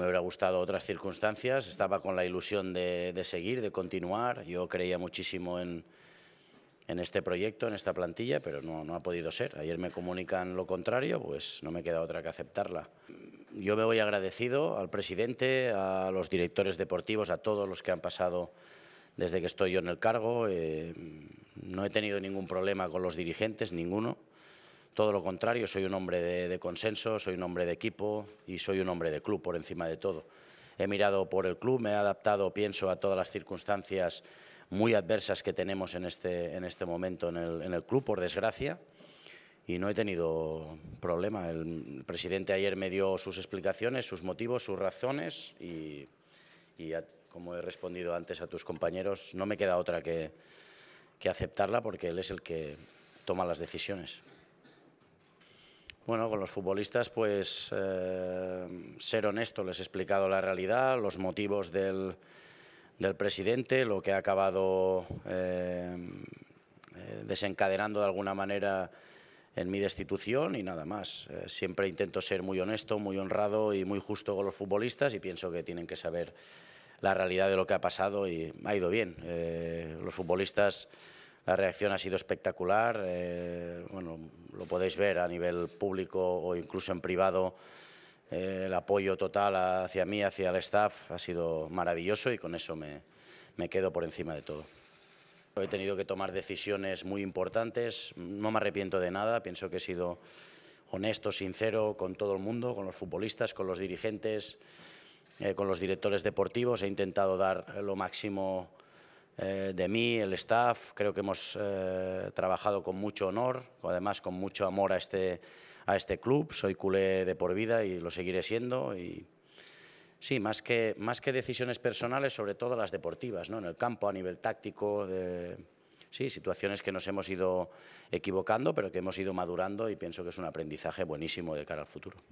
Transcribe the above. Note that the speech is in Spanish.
me hubiera gustado otras circunstancias. Estaba con la ilusión de, seguir, de continuar. Yo creía muchísimo en, en este proyecto, en esta plantilla, pero no, ha podido ser. Ayer me comunican lo contrario, pues no me queda otra que aceptarla. Yo me voy agradecido al presidente, a los directores deportivos, a todos los que han pasado desde que estoy yo en el cargo. Eh, no he tenido ningún problema con los dirigentes, ninguno todo lo contrario, soy un hombre de, consenso, soy un hombre de equipo y soy un hombre de club por encima de todo. He mirado por el club, me he adaptado, pienso, a todas las circunstancias muy adversas que tenemos en este, en este momento en el, en el club, por desgracia, y no he tenido problema. El, presidente ayer me dio sus explicaciones, sus motivos, sus razones y, como he respondido antes a tus compañeros, no me queda otra que, que aceptarla porque él es el que toma las decisiones. Bueno, con los futbolistas, pues eh, ser honesto, les he explicado la realidad, los motivos del, del presidente, lo que ha acabado eh, eh, desencadenando de alguna manera en mi destitución y nada más. siempre intento ser muy honesto, muy honrado y muy justo con los futbolistas y pienso que tienen que saber la realidad de lo que ha pasado y ha ido bien. los futbolistas la reacción ha sido espectacular, eh, bueno, lo podéis ver a nivel público o incluso en privado, eh, el apoyo total hacia mí, hacia el staff, ha sido maravilloso y con eso me, quedo por encima de todo. He tenido que tomar decisiones muy importantes, no me arrepiento de nada, pienso que he sido honesto, sincero con todo el mundo, con los futbolistas, con los dirigentes, eh, con los directores deportivos, he intentado dar lo máximo eh, de mí, el staff. Creo que hemos eh, trabajado con mucho honor, además con mucho amor este, a este, club. Soy culé de por vida y lo seguiré siendo. sí, más que, decisiones personales, sobre todo las deportivas, ¿no? en el campo, a nivel táctico, sí, situaciones que nos hemos ido equivocando, pero que hemos ido madurando y pienso que es un aprendizaje buenísimo de cara al futuro.